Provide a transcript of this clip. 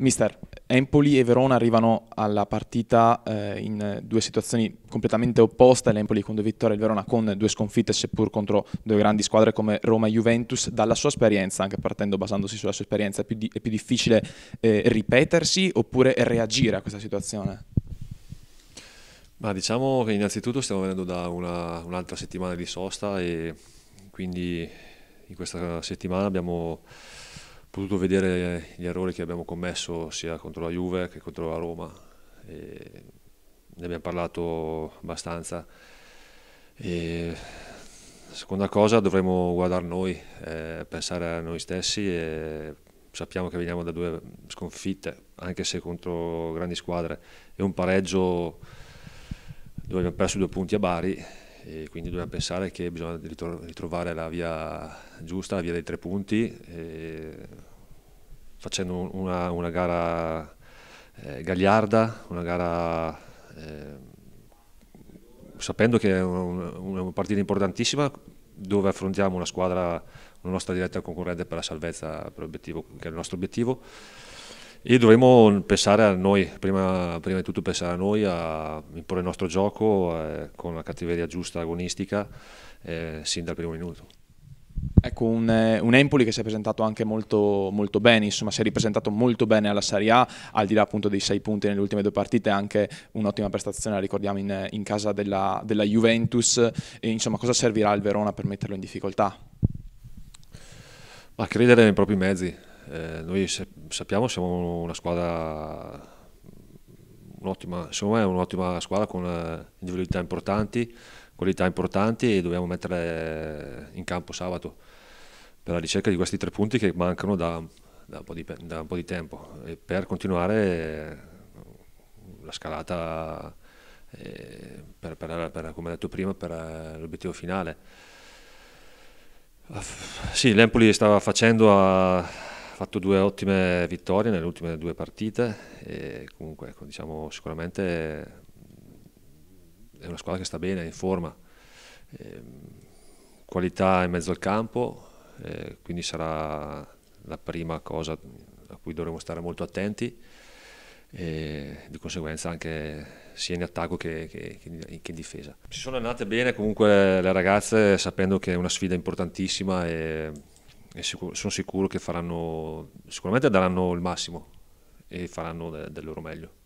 Mister, Empoli e Verona arrivano alla partita eh, in due situazioni completamente opposte, l'Empoli con due vittorie e il Verona con due sconfitte seppur contro due grandi squadre come Roma e Juventus. Dalla sua esperienza, anche partendo basandosi sulla sua esperienza, è più, di, è più difficile eh, ripetersi oppure reagire a questa situazione? Ma diciamo che innanzitutto stiamo venendo da una, un'altra settimana di sosta e quindi in questa settimana abbiamo potuto vedere eh, gli errori che abbiamo commesso sia contro la Juve che contro la Roma. E ne abbiamo parlato abbastanza. E seconda cosa dovremmo guardare noi, eh, pensare a noi stessi e sappiamo che veniamo da due sconfitte, anche se contro grandi squadre, e un pareggio dove abbiamo perso due punti a Bari e quindi dobbiamo pensare che bisogna ritrovare la via giusta, la via dei tre punti e facendo una, una gara eh, gagliarda, una gara eh, sapendo che è una, una partita importantissima dove affrontiamo una squadra una nostra diretta concorrente per la salvezza, per che è il nostro obiettivo. E dovremo pensare a noi, prima, prima di tutto pensare a noi, a imporre il nostro gioco eh, con la cattiveria giusta agonistica eh, sin dal primo minuto. Ecco, un, eh, un, Empoli che si è presentato anche molto, molto, bene, insomma si è ripresentato molto bene alla Serie A, al di là appunto dei sei punti nelle ultime due partite, anche un'ottima prestazione, la ricordiamo, in, in casa della, della Juventus. E, insomma, cosa servirà al Verona per metterlo in difficoltà? Ma credere nei propri mezzi. Eh, noi sappiamo siamo una squadra un'ottima, me è un'ottima squadra con eh, individualità importanti, qualità importanti e dobbiamo mettere in campo sabato per la ricerca di questi tre punti che mancano da, da, un, po di, da un, po di, tempo e per continuare la scalata eh, per, per, per, come detto prima per l'obiettivo finale. Sì, l'Empoli stava facendo a fatto due ottime vittorie nelle ultime due partite e comunque ecco, diciamo, sicuramente mm, è una squadra che sta bene, è in forma, eh, qualità in mezzo al campo, eh, quindi sarà la prima cosa a cui dovremo stare molto attenti e di conseguenza anche sia in attacco che, che, che, in difesa. Si sono andate bene comunque le ragazze sapendo che è una sfida importantissima e sicuro, sono sicuro che faranno, sicuramente daranno il massimo e faranno del loro meglio.